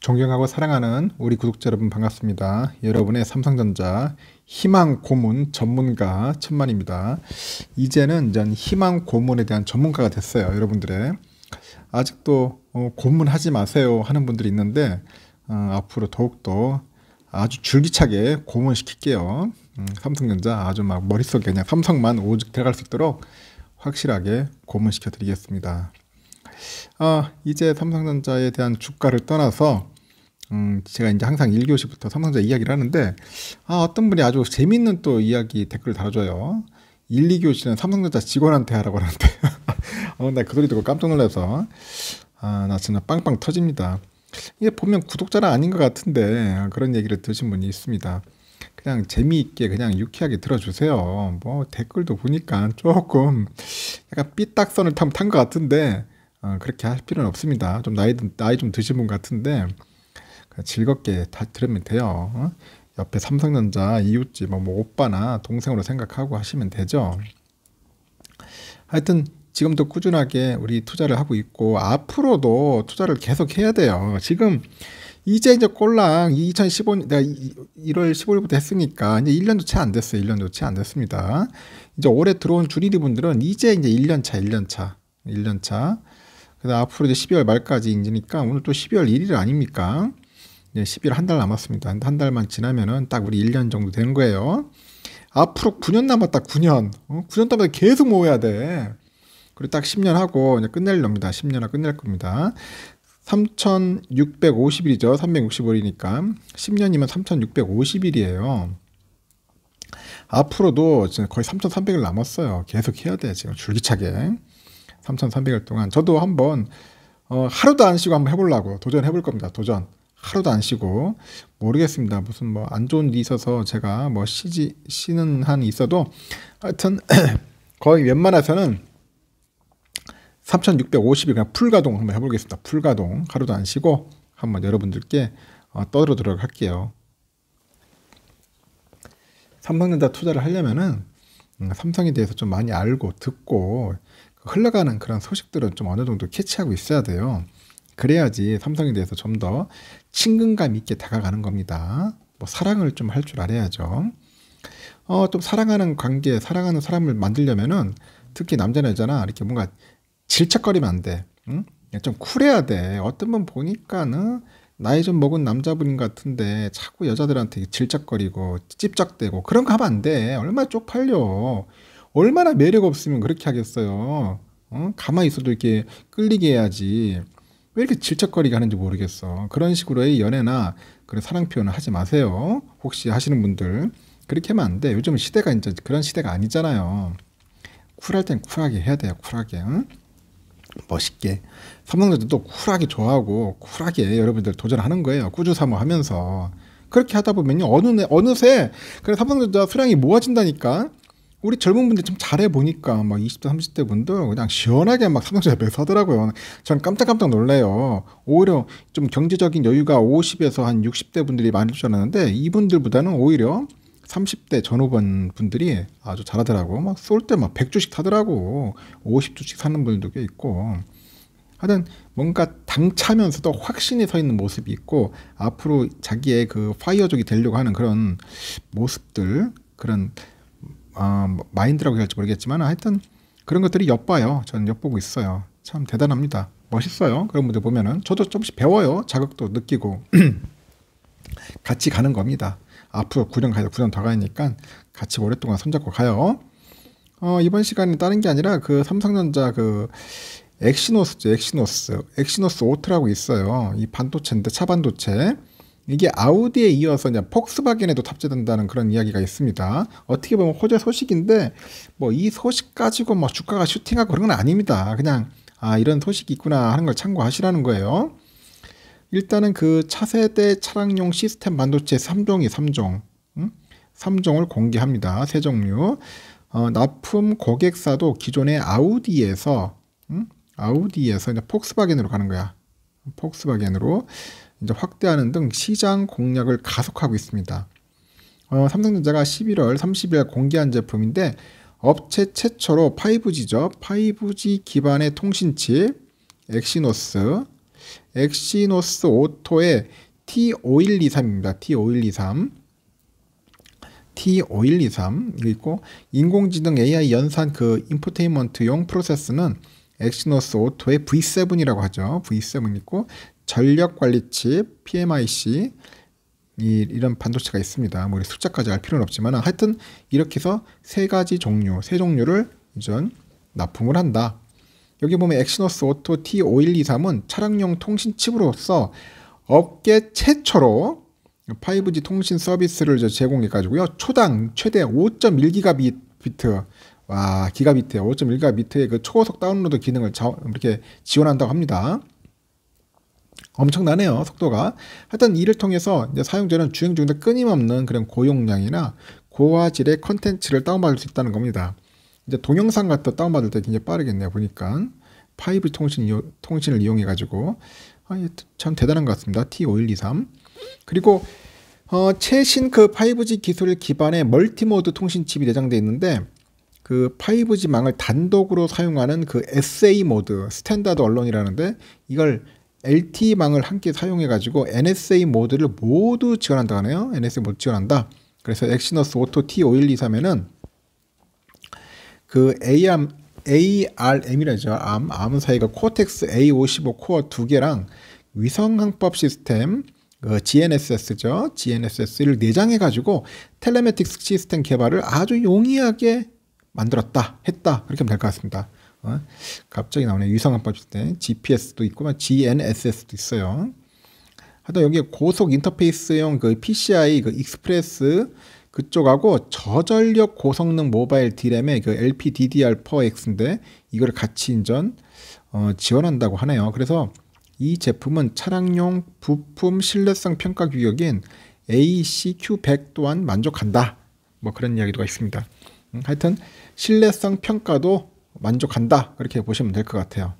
존경하고 사랑하는 우리 구독자 여러분 반갑습니다. 여러분의 삼성전자 희망 고문 전문가 천만입니다. 이제는 전 희망 고문에 대한 전문가가 됐어요. 여러분들의 아직도 어, 고문하지 마세요 하는 분들이 있는데 어, 앞으로 더욱더 아주 줄기차게 고문시킬게요. 음, 삼성전자 아주 막 머릿속에 그냥 삼성만 오직 들어갈 수 있도록 확실하게 고문시켜 드리겠습니다. 아, 이제 삼성전자에 대한 주가를 떠나서 음, 제가 이제 항상 1교시부터 삼성전자 이야기를 하는데 아, 어떤 분이 아주 재밌는 또 이야기 댓글을 달아줘요. 1, 2교시는 삼성전자 직원한테 하라고 하는데 어, 나그 소리 듣고 깜짝 놀라서 아, 나 진짜 빵빵 터집니다. 이게 보면 구독자는 아닌 것 같은데 그런 얘기를 들으신 분이 있습니다. 그냥 재미있게 그냥 유쾌하게 들어주세요. 뭐 댓글도 보니까 조금 약간 삐딱선을 탄것 같은데 어, 그렇게 할 필요는 없습니다. 좀 나이 나이 좀 드신 분 같은데 즐겁게 다 들으면 돼요. 어? 옆에 삼성전자 이웃집 뭐, 뭐 오빠나 동생으로 생각하고 하시면 되죠. 하여튼 지금도 꾸준하게 우리 투자를 하고 있고 앞으로도 투자를 계속 해야 돼요. 지금 이제 이제 꼴랑 2015년 내가 1월 15일부터 했으니까 이제 1년도 채 안 됐어요. 1년도 채 안 됐습니다. 이제 올해 들어온 주이리 분들은 이제 이제 1년 차, 1년 차, 1년 차 그다음 앞으로 이제 12월 말까지 인지니까 오늘 또 12월 1일 아닙니까? 이제 12월 한 달 남았습니다. 한, 달만 지나면은 딱 우리 1년 정도 되는 거예요. 앞으로 9년 남았다, 9년. 어? 9년 동안 계속 모아야 돼. 그리고 딱 10년 하고 이제 끝낼 겁니다. 10년 하 끝낼 겁니다. 3650일이죠. 365일이니까. 10년이면 3650일이에요. 앞으로도 거의 3,300일 남았어요. 계속 해야 돼, 지금 줄기차게. 3,300일 동안 저도 한번 어, 하루도 안 쉬고 한번 해보려고 도전해 볼 겁니다. 도전. 하루도 안 쉬고 모르겠습니다. 무슨 뭐 안 좋은 일이 있어서 제가 뭐 쉬지 쉬는 한 있어도 하여튼 거의 웬만해서는 3,650일 그냥 풀 가동 한번 해보겠습니다. 풀 가동 하루도 안 쉬고 한번 여러분들께 어, 떠들어도록 할게요. 삼성전자 투자를 하려면은 음, 삼성에 대해서 좀 많이 알고 듣고 흘러가는 그런 소식들은 좀 어느 정도 캐치하고 있어야 돼요. 그래야지 삼성에 대해서 좀 더 친근감 있게 다가가는 겁니다. 뭐 사랑을 좀 할 줄 알아야죠. 어, 좀 사랑하는 관계, 사랑하는 사람을 만들려면은 특히 남자는 여자나 이렇게 뭔가 질척거리면 안 돼. 응? 좀 쿨해야 돼. 어떤 분 보니까는 나이 좀 먹은 남자분 같은데 자꾸 여자들한테 질척거리고 찝쩍대고 그런 거 하면 안 돼. 얼마나 쪽팔려. 얼마나 매력 없으면 그렇게 하겠어요. 어? 가만히 있어도 이렇게 끌리게 해야지. 왜 이렇게 질척거리게 하는지 모르겠어. 그런 식으로의 연애나 그런 사랑 표현을 하지 마세요. 혹시 하시는 분들 그렇게 하면 안 돼. 요즘 시대가 이제 그런 시대가 아니잖아요. 쿨할 땐 쿨하게 해야 돼요. 쿨하게. 응? 멋있게. 삼성전자도 쿨하게 좋아하고 쿨하게 여러분들 도전하는 거예요. 꾸주사모하면서 그렇게 하다 보면요 어느 어느새 그래 삼성전자 수량이 모아진다니까 우리 젊은 분들 좀 잘해 보니까 막 20대 30대 분들 그냥 시원하게 막 삼성전자 매서 하더라고요. 저는 깜짝깜짝 놀래요. 오히려 좀 경제적인 여유가 50에서 한 60대 분들이 많을 줄 알았는데 이분들보다는 오히려 30대 전후반 분들이 아주 잘하더라고. 막 쏠 때 막 100주씩 타더라고 50주씩 사는 분들도 꽤 있고. 하여튼 뭔가 당차면서도 확신이 서 있는 모습이 있고 앞으로 자기의 그 파이어족이 되려고 하는 그런 모습들 그런 어, 마인드라고 해야 할지 모르겠지만 하여튼 그런 것들이 엿봐요. 저는 엿보고 있어요. 참 대단합니다. 멋있어요. 그런 분들 보면은 저도 조금씩 배워요. 자극도 느끼고 같이 가는 겁니다. 앞으로 구령 가요. 구령 더 가니까 같이 오랫동안 손잡고 가요. 어, 이번 시간에 다른 게 아니라 그 삼성전자 그 엑시노스죠. 엑시노스. 엑시노스 오트라고 있어요. 이 반도체인데 차반도체. 이게 아우디에 이어서 이제 폭스바겐에도 탑재된다는 그런 이야기가 있습니다. 어떻게 보면 호재 소식인데 뭐 이 소식 가지고 뭐 주가가 슈팅하고 그런 건 아닙니다. 그냥 아 이런 소식이 있구나 하는 걸 참고하시라는 거예요. 일단은 그 차세대 차량용 시스템 반도체 3종이 3종 음? 3종을 공개합니다. 세 종류 어, 납품 고객사도 기존의 아우디에서 음? 아우디에서 이제 폭스바겐으로 가는 거야. 폭스바겐으로 이제 확대하는 등 시장 공략을 가속하고 있습니다. 어, 삼성전자가 11월 30일 공개한 제품인데 업체 최초로 5G죠. 5G 기반의 통신칩 엑시노스 엑시노스 오토의 T5123입니다. T5123 T5123 있고 인공지능 AI 연산 그 인포테인먼트용 프로세스는 엑시노스 오토의 V7이라고 하죠. V7 있고 전력관리칩, PMIC 이, 이런 반도체가 있습니다. 뭐 숫자까지 알 필요는 없지만 하여튼 이렇게 해서 세 가지 종류, 세 종류를 이전 납품을 한다. 여기 보면 엑시노스 오토 T5123은 차량용 통신 칩으로서 업계 최초로 5G 통신 서비스를 제공해 가지고요. 초당 최대 5.1기가비트 와 기가비트 5.1기가비트의 그 초고속 다운로드 기능을 자, 이렇게 지원한다고 합니다. 엄청나네요 속도가 하여튼 이를 통해서 이제 사용자는 주행 중에 끊임없는 그런 고용량이나 고화질의 컨텐츠를 다운받을 수 있다는 겁니다 이제 동영상 같은 다운받을 때 굉장히 빠르겠네요 보니까 5G 통신 이용, 통신을 이용해 가지고 아, 예, 참 대단한 것 같습니다 T5123 그리고 어, 최신 그 5G 기술 기반의 멀티모드 통신 칩이 내장되어 있는데 그 5G망을 단독으로 사용하는 그 SA 모드 스탠다드 언론이라는데 이걸 LTE망을 함께 사용해가지고 NSA 모드를 모두 지원한다 하네요. NSA 모두 지원한다. 그래서 엑시너스 오토 T5123에는 그 a m ARM이라죠. 암, 암 사이가 코텍스 A55 코어 두 개랑 위성항법 시스템, 그 GNSS죠. GNSS를 내장해가지고 텔레메틱스 시스템 개발을 아주 용이하게 만들었다, 했다. 이렇게 하면 될 것 같습니다. 어? 갑자기 나오네. 위성안밥 때 GPS도 있고 막 GNSS도 있어요. 하여튼 여기 고속 인터페이스용 그 PCI 그 익스프레스 그쪽하고 저전력 고성능 모바일 D램의 그 LPDDR 퍼엑인데 이걸 같이 인전 어, 지원한다고 하네요. 그래서 이 제품은 차량용 부품 신뢰성 평가 규격인 ACQ100 또한 만족한다. 뭐 그런 이야기도 있습니다. 음, 하여튼 신뢰성 평가도 만족한다. 그렇게 보시면 될 것 같아요.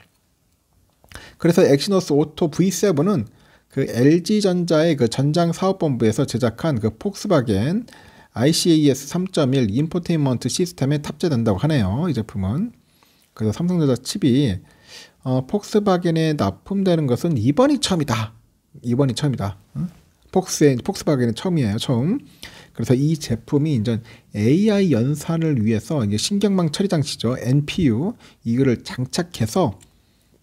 그래서 엑시노스 오토 V7은 그 LG전자의 그 전장 사업본부에서 제작한 그 폭스바겐 ICAS 3.1 인포테인먼트 시스템에 탑재된다고 하네요. 이 제품은. 그래서 삼성전자 칩이 어, 폭스바겐에 납품되는 것은 이번이 처음이다. 이번이 처음이다. 응? 폭스의 폭스바겐은 처음이에요. 처음. 그래서 이 제품이 이제 AI 연산을 위해서 이제 신경망 처리 장치죠. NPU 이거를 장착해서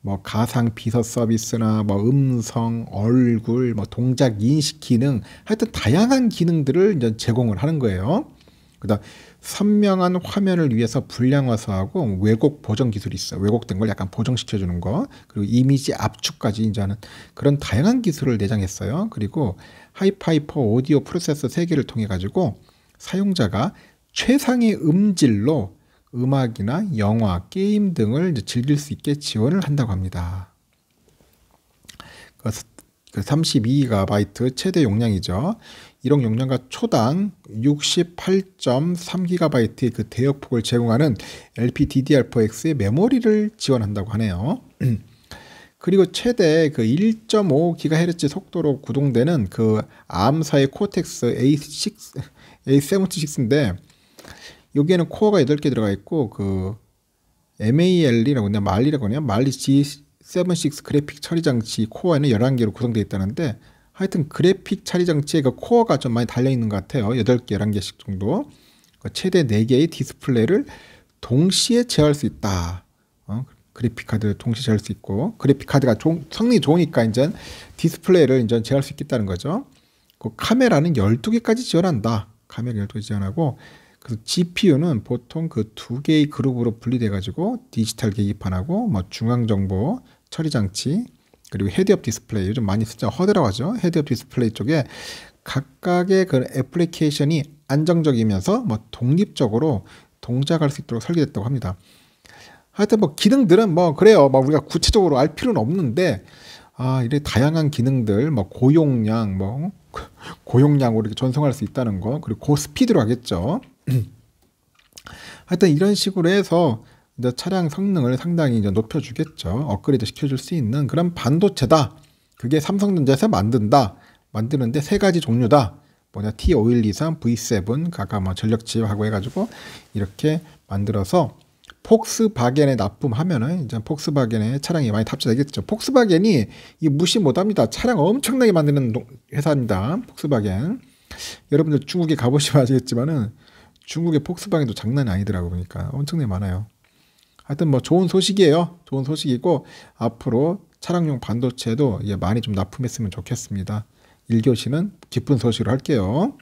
뭐 가상 비서 서비스나 뭐 음성, 얼굴, 뭐 동작 인식 기능 하여튼 다양한 기능들을 이제 제공을 하는 거예요. 그다음 선명한 화면을 위해서 불량화서하고 왜곡 보정 기술이 있어. 왜곡된 걸 약간 보정시켜 주는 거. 그리고 이미지 압축까지 인제하는 그런 다양한 기술을 내장했어요. 그리고 하이파이퍼 오디오 프로세서 세 개를 통해 가지고 사용자가 최상의 음질로 음악이나 영화, 게임 등을 즐길 수 있게 지원을 한다고 합니다. 그 32GB 최대 용량이죠. 이런 용량과 초당 68.3GB 그 대역폭을 제공하는 LPDDR4X의 메모리를 지원한다고 하네요. 그리고 최대 그 1.5GHz 속도로 구동되는 그 암사의 코텍스 A6, A76인데 여기에는 코어가 8개 들어가 있고 그 MAL이라고 하냐 말리라고 하냐 말리 G76 그래픽 처리 장치 코어에는 11개로 구성되어 있다는데 하여튼 그래픽 처리 장치에 그 코어가 좀 많이 달려 있는 것 같아요. 8개, 11개씩 정도. 그러니까 최대 4개의 디스플레이를 동시에 제어할 수 있다. 어? 그래픽 카드를 동시에 제어할 수 있고 그래픽 카드가 조, 성능이 좋으니까 이제 디스플레이를 이제 제어할 수 있겠다는 거죠. 그 카메라는 12개까지 지원한다. 카메라 12개 지원하고 그래서 GPU는 보통 그 두 개의 그룹으로 분리돼 가지고 디지털 계기판하고 뭐 중앙 정보 처리 장치 그리고 헤드업 디스플레이 요즘 많이 쓰죠 허드라고 하죠 헤드업 디스플레이 쪽에 각각의 그 애플리케이션이 안정적이면서 뭐 독립적으로 동작할 수 있도록 설계됐다고 합니다. 하여튼 뭐 기능들은 뭐 그래요. 막 우리가 구체적으로 알 필요는 없는데 아 이래 다양한 기능들 뭐 고용량 뭐 어? 고용량으로 이렇게 전송할 수 있다는 거 그리고 고스피드로 그 하겠죠. 하여튼 이런 식으로 해서 이제 차량 성능을 상당히 이제 높여주겠죠. 업그레이드 시켜줄 수 있는 그런 반도체다. 그게 삼성전자에서 만든다. 만드는데 세 가지 종류다. 뭐냐 T5123, V7, 가각뭐 전력집하고 해가지고 이렇게 만들어서 폭스바겐에 납품하면은 이제 폭스바겐에 차량이 많이 탑재되겠죠. 폭스바겐이 이 무시 못합니다. 차량 엄청나게 만드는 회사입니다. 폭스바겐. 여러분들 중국에 가보시면 아시겠지만은 중국의 폭스바겐도 장난이 아니더라고 보니까 엄청나게 많아요. 하여튼 뭐 좋은 소식이에요. 좋은 소식이고 앞으로 차량용 반도체도 많이 좀 납품했으면 좋겠습니다. 1교시는 기쁜 소식으로 할게요.